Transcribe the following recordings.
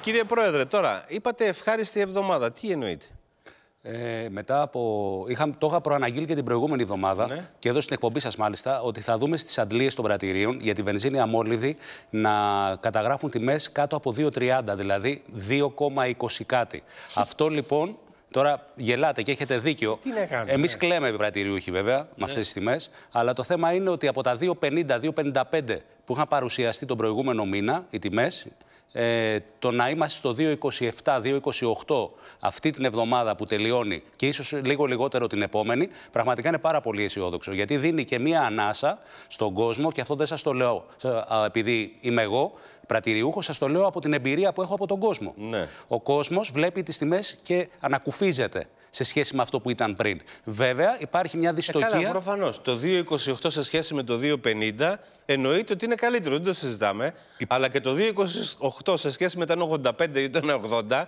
Κύριε Πρόεδρε, τώρα είπατε ευχάριστη εβδομάδα. Τι εννοείτε. Ε, μετά από. Είχα, το είχα προαναγγείλει και την προηγούμενη εβδομάδα ναι. και εδώ στην εκπομπή σας, μάλιστα, ότι θα δούμε στις αντλίες των πρατηρίων για τη βενζίνη αμόλυδη να καταγράφουν τιμές κάτω από 2,30, δηλαδή 2,20 κάτι. Αυτό λοιπόν Τώρα γελάτε και έχετε δίκιο. Τι να κάνουμε. Εμείς ναι. κλαίμε επιπρατηριούχοι βέβαια με ναι. αυτές τις τιμές. Αλλά το θέμα είναι ότι από τα 2,50-2,55 που είχαν παρουσιαστεί τον προηγούμενο μήνα οι τιμές, ε, το να είμαστε στο 2,27-2,28 αυτή την εβδομάδα που τελειώνει και ίσως λίγο λιγότερο την επόμενη, πραγματικά είναι πάρα πολύ αισιόδοξο. Γιατί δίνει και μία ανάσα στον κόσμο και αυτό δεν σας το λέω επειδή είμαι εγώ, πρατηριούχος, σας το λέω από την εμπειρία που έχω από τον κόσμο. Ναι. Ο κόσμος βλέπει τις τιμές και ανακουφίζεται σε σχέση με αυτό που ήταν πριν. Βέβαια, υπάρχει μια ε, δυστοκία. προφανώς. Το 2,28 σε σχέση με το 2,50 εννοείται ότι είναι καλύτερο, δεν το συζητάμε. Αλλά και το 2,28 σε σχέση με το 85 ή το 80 είναι,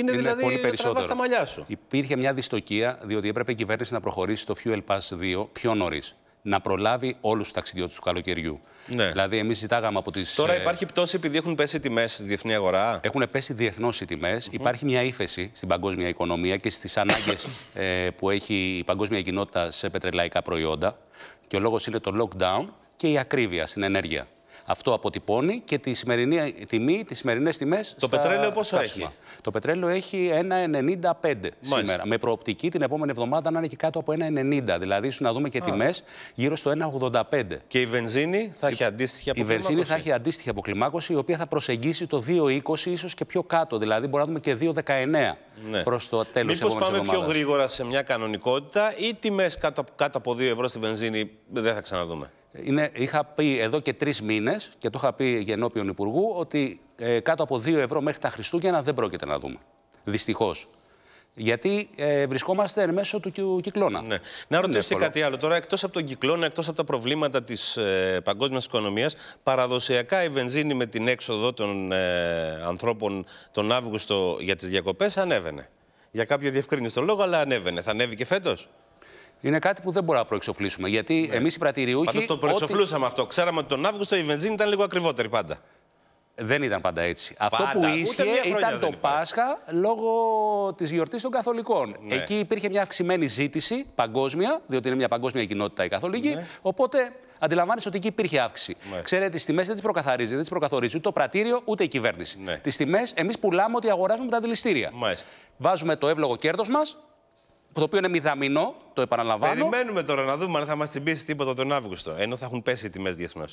είναι δηλαδή πολύ περισσότερο. Στα μαλλιά σου. Υπήρχε μια δυστοκία, διότι έπρεπε η κυβέρνηση να προχωρήσει το Fuel Pass 2 πιο νωρίς να προλάβει όλους τους ταξιδιώτες του καλοκαιριού. Ναι. Δηλαδή, εμείς ζητάγαμε από τις. Τώρα ε, υπάρχει πτώση επειδή έχουν πέσει οι τιμές στη διεθνή αγορά. Έχουν πέσει διεθνώς οι τιμε Υπάρχει μια ύφεση στην παγκόσμια οικονομία και στις ανάγκες ε, που έχει η παγκόσμια κοινότητα σε πετρελαϊκά προϊόντα. Και ο λόγος είναι το lockdown και η ακρίβεια στην ενέργεια. Αυτό αποτυπώνει και τη σημερινή τιμή, τις σημερινές τιμές... Το πετρέλαιο πόσο κάψιμα. έχει. Το πετρέλαιο έχει 1,95 σήμερα. Με προοπτική την επόμενη εβδομάδα να είναι και κάτω από 1,90. Δηλαδή, σου να δούμε και τιμές γύρω στο 1,85. Και η βενζίνη θα έχει αντίστοιχη αποκλιμάκωση. Η βενζίνη θα έχει αντίστοιχη αποκλιμάκωση, η οποία θα προσεγγίσει το 2,20 ίσως και πιο κάτω. Δηλαδή, μπορεί να δούμε και 2,19 ναι. προς το τέλος τη Μήπω πάμε εβδομάδας. πιο γρήγορα σε μια κανονικότητα ή τιμές κάτω, κάτω από 2 ευρώ στη βενζίνη δεν θα ξαναδούμε. Είναι, είχα πει εδώ και τρεις μήνες και το είχα πει για ενώπιον Υπουργού ότι ε, κάτω από 2 ευρώ μέχρι τα Χριστούγεννα δεν πρόκειται να δούμε. Δυστυχώς. Γιατί ε, βρισκόμαστε εν μέσω του κυκλώνα. Ναι. Να ρωτήσω κάτι άλλο. Τώρα, εκτός από τον κυκλώνα, εκτός από τα προβλήματα της ε, παγκόσμιας οικονομίας, παραδοσιακά η βενζίνη με την έξοδο των ε, ανθρώπων τον Αύγουστο για τις διακοπές ανέβαινε. Για κάποιο διευκρίνιστο λόγο, αλλά ανέβαινε. Θα ανέβει και φέτος είναι κάτι που δεν μπορούμε να προεξοφλήσουμε. Γιατί ναι. εμείς οι πρατηριούχοι. Πάντως το προεξοφλούσαμε ότι... αυτό. Ξέραμε ότι τον Αύγουστο η βενζίνη ήταν λίγο ακριβότερη πάντα. Δεν ήταν πάντα έτσι. Πάντα. Αυτό που ίσχυε ήταν το Πάσχα λόγω της γιορτής των Καθολικών. Ναι. Εκεί υπήρχε μια αυξημένη ζήτηση παγκόσμια, διότι είναι μια παγκόσμια κοινότητα η Καθολική. Ναι. Οπότε αντιλαμβάνεσαι ότι εκεί υπήρχε αύξηση. Ναι. Ξέρετε, τις τιμές δεν τις προκαθαρίζει, δεν τις προκαθορίζει ούτε το πρατήριο ούτε η κυβέρνηση. Ναι. Τις τιμές εμείς πουλάμε ότι αγοράζουμε τα δηληστήρια. Μάλιστα. Βάζουμε το εύλογο κέρδος μας το οποίο είναι μηδαμινό, το επαναλαμβάνω. Περιμένουμε τώρα να δούμε αν θα μας την πείσει τίποτα τον Αύγουστο, ενώ θα έχουν πέσει οι τιμές διεθνώς.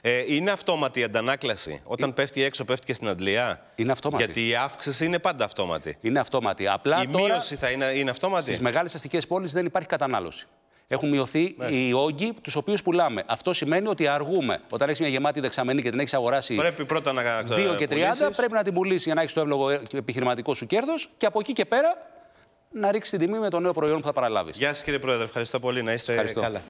Ε, είναι αυτόματη η αντανάκλαση. Όταν ε... πέφτει έξω, πέφτει και στην Αντλία. Είναι αυτόματη. Γιατί η αύξηση είναι πάντα αυτόματη. Είναι αυτόματη. Απλά η τώρα, μείωση θα είναι, είναι αυτόματη. Στις μεγάλες αστικές πόλεις δεν υπάρχει κατανάλωση. Έχουν μειωθεί οι όγκοι τους οποίους πουλάμε. Αυτό σημαίνει ότι αργούμε. Όταν έχεις μια γεμάτη δεξαμενή και την έχεις αγοράσει πρέπει πρώτα να 2 και 30, πρέπει να την πουλήσεις για να έχεις το εύλογο επιχειρηματικό σου κέρδος και από εκεί και πέρα να ρίξει την τιμή με το νέο προϊόν που θα παραλάβεις. Γεια σας, κύριε Πρόεδρε. Ευχαριστώ πολύ. Να είστε καλά.